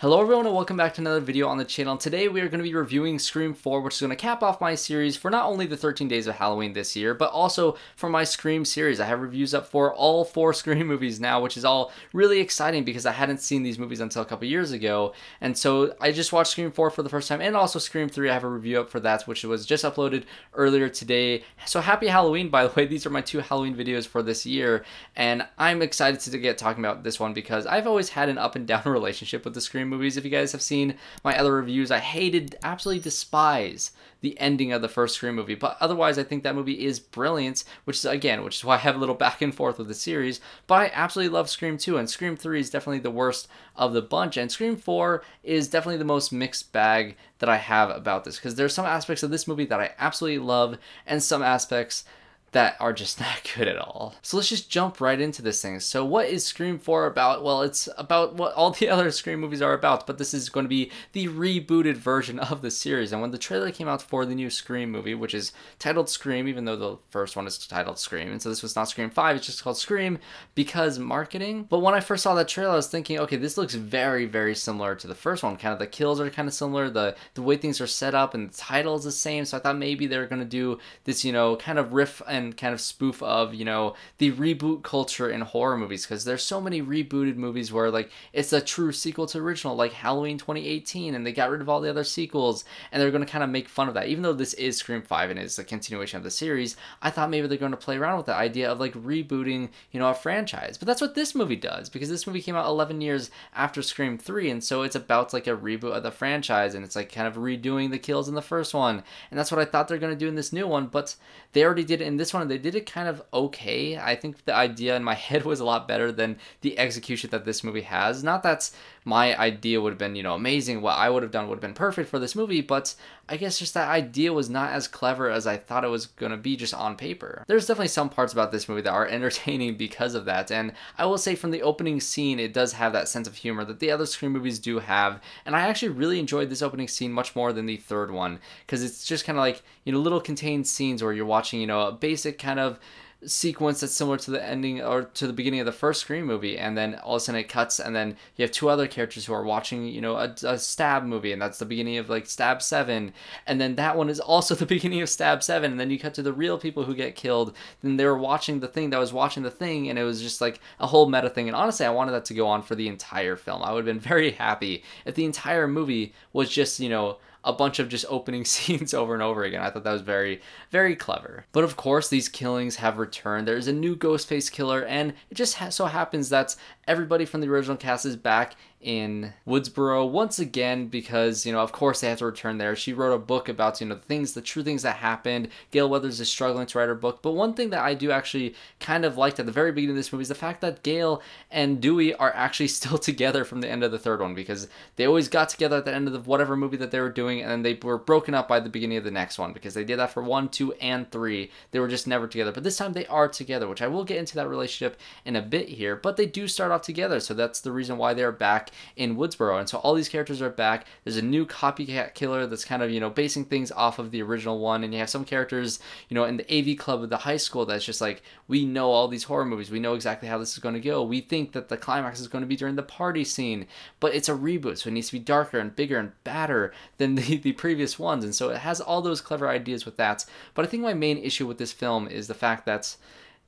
Hello everyone and welcome back to another video on the channel. Today we are going to be reviewing Scream 4 which is going to cap off my series for not only the 13 days of Halloween this year but also for my Scream series. I have reviews up for all four Scream movies now which is all really exciting because I hadn't seen these movies until a couple years ago and so I just watched Scream 4 for the first time and also Scream 3 I have a review up for that which was just uploaded earlier today. So happy Halloween by the way. These are my two Halloween videos for this year and I'm excited to get talking about this one because I've always had an up and down relationship with the Scream movies. If you guys have seen my other reviews, I hated, absolutely despise the ending of the first Scream movie. But otherwise, I think that movie is brilliant, which is, again, which is why I have a little back and forth with the series. But I absolutely love Scream 2, and Scream 3 is definitely the worst of the bunch. And Scream 4 is definitely the most mixed bag that I have about this, because there's some aspects of this movie that I absolutely love, and some aspects that are just not good at all. So let's just jump right into this thing. So what is Scream 4 about? Well, it's about what all the other Scream movies are about, but this is going to be the rebooted version of the series. And when the trailer came out for the new Scream movie, which is titled Scream, even though the first one is titled Scream, and so this was not Scream 5, it's just called Scream because marketing. But when I first saw that trailer, I was thinking, okay, this looks very, very similar to the first one. Kind of the kills are kind of similar, the, the way things are set up and the title is the same. So I thought maybe they're going to do this, you know, kind of riff and and kind of spoof of you know the reboot culture in horror movies because there's so many rebooted movies where like it's a true sequel to original like halloween 2018 and they got rid of all the other sequels and they're going to kind of make fun of that even though this is scream 5 and is a continuation of the series i thought maybe they're going to play around with the idea of like rebooting you know a franchise but that's what this movie does because this movie came out 11 years after scream 3 and so it's about like a reboot of the franchise and it's like kind of redoing the kills in the first one and that's what i thought they're going to do in this new one but they already did it in this this one, they did it kind of okay. I think the idea in my head was a lot better than the execution that this movie has. Not that my idea would have been, you know, amazing. What I would have done would have been perfect for this movie, but I guess just that idea was not as clever as I thought it was going to be just on paper. There's definitely some parts about this movie that are entertaining because of that, and I will say from the opening scene, it does have that sense of humor that the other screen movies do have, and I actually really enjoyed this opening scene much more than the third one, because it's just kind of like, you know, little contained scenes where you're watching, you know, a base basic kind of sequence that's similar to the ending or to the beginning of the first screen movie, and then all of a sudden it cuts, and then you have two other characters who are watching, you know, a, a, stab movie, and that's the beginning of like Stab Seven, and then that one is also the beginning of Stab Seven, and then you cut to the real people who get killed, then they were watching the thing that was watching the thing, and it was just like a whole meta thing. And honestly, I wanted that to go on for the entire film. I would have been very happy if the entire movie was just, you know, a bunch of just opening scenes over and over again. I thought that was very, very clever. But of course, these killings have returned. There's a new Ghostface killer, and it just ha so happens that's everybody from the original cast is back in Woodsboro once again because, you know, of course they have to return there. She wrote a book about, you know, the things, the true things that happened. Gail Weathers is struggling to write her book. But one thing that I do actually kind of liked at the very beginning of this movie is the fact that Gail and Dewey are actually still together from the end of the third one because they always got together at the end of the, whatever movie that they were doing and then they were broken up by the beginning of the next one because they did that for one, two, and three. They were just never together. But this time they are together, which I will get into that relationship in a bit here. But they do start off off together. So that's the reason why they're back in Woodsboro. And so all these characters are back. There's a new copycat killer that's kind of, you know, basing things off of the original one. And you have some characters, you know, in the AV club of the high school that's just like, we know all these horror movies. We know exactly how this is going to go. We think that the climax is going to be during the party scene, but it's a reboot. So it needs to be darker and bigger and badder than the, the previous ones. And so it has all those clever ideas with that. But I think my main issue with this film is the fact that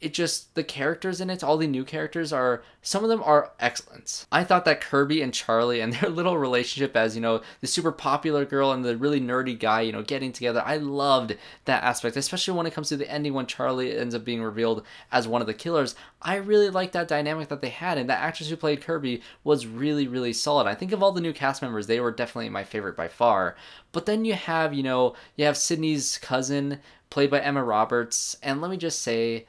it just the characters in it all the new characters are some of them are excellent i thought that kirby and charlie and their little relationship as you know the super popular girl and the really nerdy guy you know getting together i loved that aspect especially when it comes to the ending when charlie ends up being revealed as one of the killers i really liked that dynamic that they had and the actress who played kirby was really really solid i think of all the new cast members they were definitely my favorite by far but then you have you know you have sydney's cousin played by emma roberts and let me just say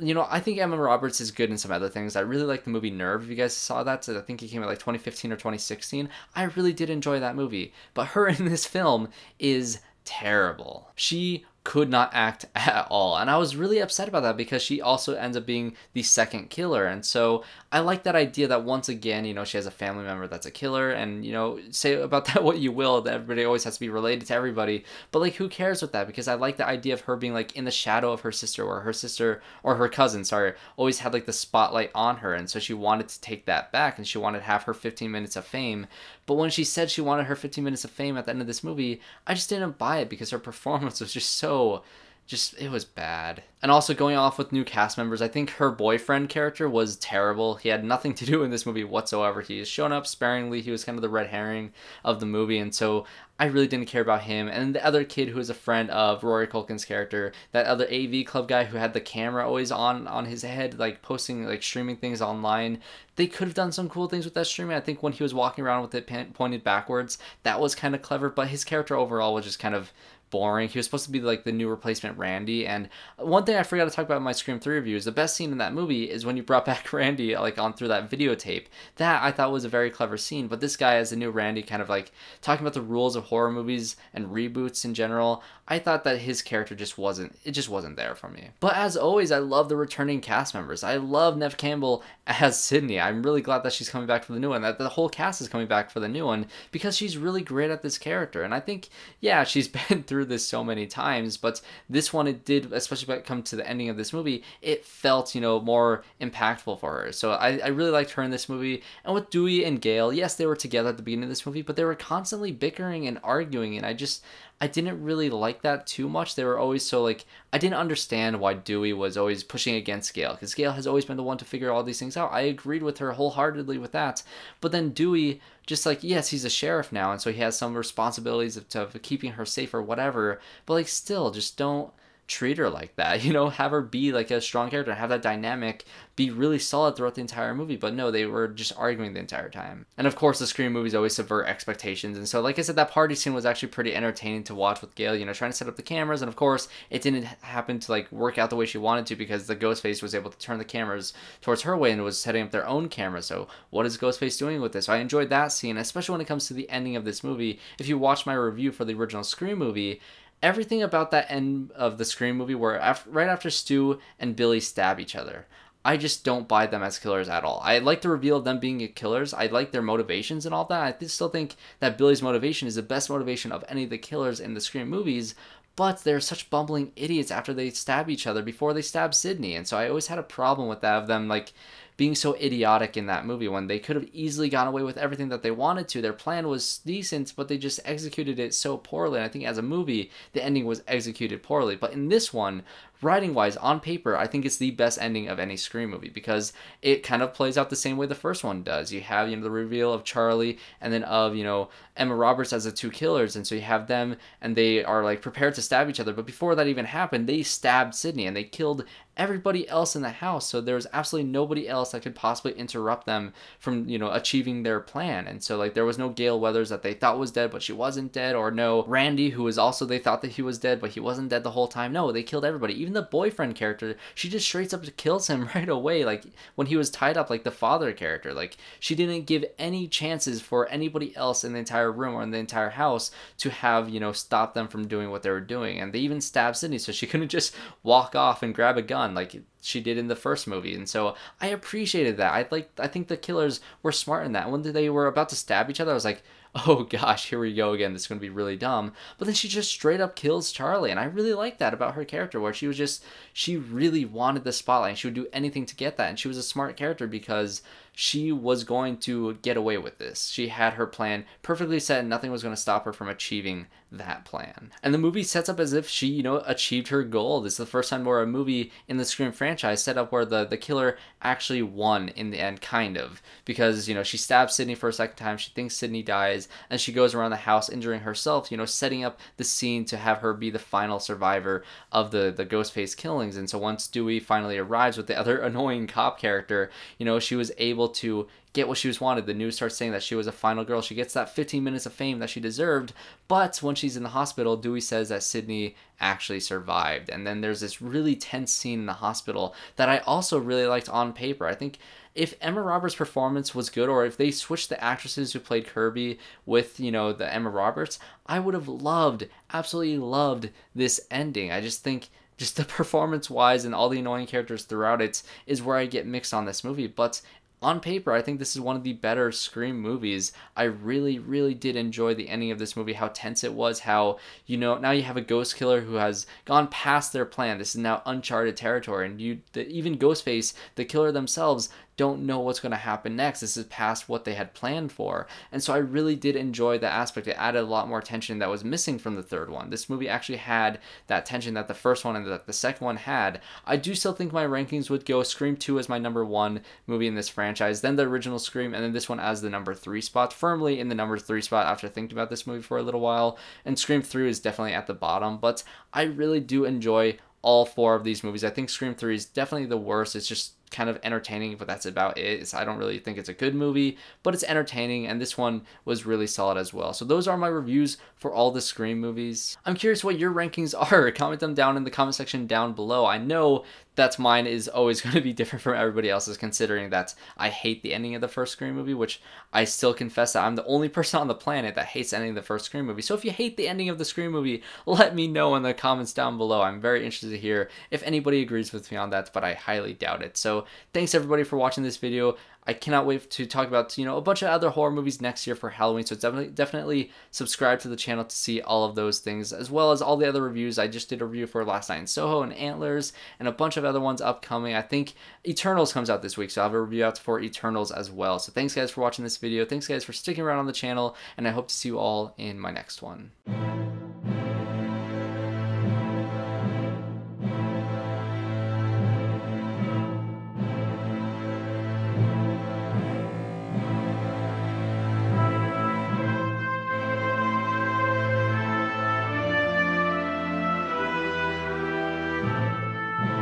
you know, I think Emma Roberts is good in some other things. I really like the movie Nerve. If you guys saw that, I think it came out like 2015 or 2016. I really did enjoy that movie, but her in this film is terrible. She could not act at all. And I was really upset about that because she also ends up being the second killer. And so I like that idea that once again, you know, she has a family member that's a killer and, you know, say about that what you will, that everybody always has to be related to everybody. But like who cares with that? Because I like the idea of her being like in the shadow of her sister or her sister or her cousin, sorry, always had like the spotlight on her. And so she wanted to take that back and she wanted to have her 15 minutes of fame. But when she said she wanted her 15 minutes of fame at the end of this movie, I just didn't buy it because her performance was just so just it was bad. And also going off with new cast members, I think her boyfriend character was terrible. He had nothing to do in this movie whatsoever. He has shown up sparingly. He was kind of the red herring of the movie, and so I really didn't care about him. And the other kid who is a friend of Rory Culkin's character, that other AV club guy who had the camera always on on his head, like posting like streaming things online. They could have done some cool things with that streaming. I think when he was walking around with it pointed backwards, that was kind of clever. But his character overall was just kind of boring. He was supposed to be like the new replacement Randy. And one thing I forgot to talk about in my Scream 3 review is the best scene in that movie is when you brought back Randy like on through that videotape. That I thought was a very clever scene, but this guy as the new Randy kind of like talking about the rules of horror movies and reboots in general. I thought that his character just wasn't it just wasn't there for me. But as always, I love the returning cast members. I love Neve Campbell as Sydney. I'm really glad that she's coming back for the new one. That the whole cast is coming back for the new one because she's really great at this character. And I think yeah, she's been through through this so many times, but this one it did, especially when it comes to the ending of this movie, it felt, you know, more impactful for her. So I, I really liked her in this movie. And with Dewey and Gail, yes, they were together at the beginning of this movie, but they were constantly bickering and arguing, and I just I didn't really like that too much. They were always so like I didn't understand why Dewey was always pushing against Gail because Gail has always been the one to figure all these things out. I agreed with her wholeheartedly with that, but then Dewey just like yes, he's a sheriff now, and so he has some responsibilities of, of keeping her safe or whatever. But like still, just don't treat her like that you know have her be like a strong character have that dynamic be really solid throughout the entire movie but no they were just arguing the entire time and of course the screen movies always subvert expectations and so like i said that party scene was actually pretty entertaining to watch with gail you know trying to set up the cameras and of course it didn't happen to like work out the way she wanted to because the ghostface was able to turn the cameras towards her way and was setting up their own camera so what is ghostface doing with this so i enjoyed that scene especially when it comes to the ending of this movie if you watch my review for the original screen movie everything about that end of the Scream movie where after, right after Stu and Billy stab each other. I just don't buy them as killers at all. I like the reveal of them being killers. I like their motivations and all that. I still think that Billy's motivation is the best motivation of any of the killers in the Scream movies, but they're such bumbling idiots after they stab each other before they stab Sydney. And so I always had a problem with that of them like being so idiotic in that movie when they could have easily gone away with everything that they wanted to. Their plan was decent, but they just executed it so poorly. And I think as a movie, the ending was executed poorly. But in this one, writing wise, on paper, I think it's the best ending of any Scream movie because it kind of plays out the same way the first one does. You have, you know, the reveal of Charlie and then of, you know, Emma Roberts as the two killers, and so you have them and they are like prepared to stab each other. But before that even happened, they stabbed Sydney and they killed everybody else in the house. So there was absolutely nobody else that could possibly interrupt them from, you know, achieving their plan. And so like there was no Gail Weathers that they thought was dead, but she wasn't dead, or no Randy, who was also they thought that he was dead, but he wasn't dead the whole time. No, they killed everybody. Even the boyfriend character, she just straight up kills him right away. Like when he was tied up, like the father character. Like she didn't give any chances for anybody else in the entire entire room or in the entire house to have, you know, stop them from doing what they were doing. And they even stabbed Sydney, so she couldn't just walk off and grab a gun like she did in the first movie. And so I appreciated that. I like I think the killers were smart in that. When they were about to stab each other, I was like, oh gosh, here we go again. This is going to be really dumb. But then she just straight up kills Charlie. And I really like that about her character, where she was just, she really wanted the spotlight. she would do anything to get that. And she was a smart character because she was going to get away with this. She had her plan perfectly set and nothing was going to stop her from achieving that plan. And the movie sets up as if she, you know, achieved her goal. This is the first time where a movie in the Scream franchise set up where the, the killer actually won in the end, kind of. Because, you know, she stabs Sydney for a second time, she thinks Sydney dies, and she goes around the house injuring herself, you know, setting up the scene to have her be the final survivor of the, the Ghostface killings. And so once Dewey finally arrives with the other annoying cop character, you know, she was able able to get what she was wanted. The news starts saying that she was a final girl. She gets that 15 minutes of fame that she deserved. But when she's in the hospital, Dewey says that Sydney actually survived. And then there's this really tense scene in the hospital that I also really liked on paper. I think if Emma Roberts' performance was good, or if they switched the actresses who played Kirby with, you know, the Emma Roberts, I would have loved, absolutely loved this ending. I just think just the performance wise and all the annoying characters throughout it is where I get mixed on this movie. But on paper, I think this is one of the better Scream movies. I really, really did enjoy the ending of this movie, how tense it was, how, you know, now you have a ghost killer who has gone past their plan. This is now uncharted territory. And you, the, even Ghostface, the killer themselves, don't know what's going to happen next. This is past what they had planned for. And so I really did enjoy that aspect. It added a lot more tension that was missing from the third one. This movie actually had that tension that the first one and that the second one had. I do still think my rankings would go Scream 2 as my number one movie in this franchise, then the original Scream, and then this one as the number three spot, firmly in the number three spot after thinking about this movie for a little while. And Scream 3 is definitely at the bottom, but I really do enjoy all four of these movies. I think Scream 3 is definitely the worst. It's just kind of entertaining, but that's about it. It's, I don't really think it's a good movie, but it's entertaining, and this one was really solid as well. So those are my reviews for all the Scream movies. I'm curious what your rankings are. Comment them down in the comment section down below. I know that's mine is always going to be different from everybody else's, considering that I hate the ending of the first Scream movie, which I still confess that I'm the only person on the planet that hates ending the first Scream movie. So if you hate the ending of the Scream movie, let me know in the comments down below. I'm very interested to hear if anybody agrees with me on that, but I highly doubt it. So so thanks everybody for watching this video. I cannot wait to talk about, you know, a bunch of other horror movies next year for Halloween. So definitely, definitely subscribe to the channel to see all of those things, as well as all the other reviews. I just did a review for Last Night in Soho and Antlers and a bunch of other ones upcoming. I think Eternals comes out this week, so i have a review out for Eternals as well. So thanks guys for watching this video. Thanks guys for sticking around on the channel, and I hope to see you all in my next one.